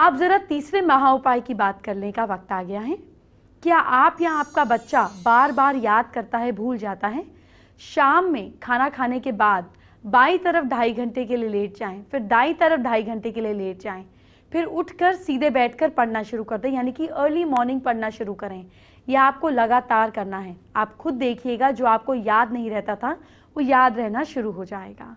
अब ज़रा तीसरे महा उपाय की बात करने का वक्त आ गया है क्या आप या आपका बच्चा बार बार याद करता है भूल जाता है शाम में खाना खाने के बाद बाई तरफ ढाई घंटे के लिए लेट जाएं फिर दाई तरफ ढाई घंटे के लिए लेट जाएं फिर उठकर सीधे बैठकर पढ़ना शुरू कर दें यानी कि अर्ली मॉर्निंग पढ़ना शुरू करें यह आपको लगातार करना है आप खुद देखिएगा जो आपको याद नहीं रहता था वो याद रहना शुरू हो जाएगा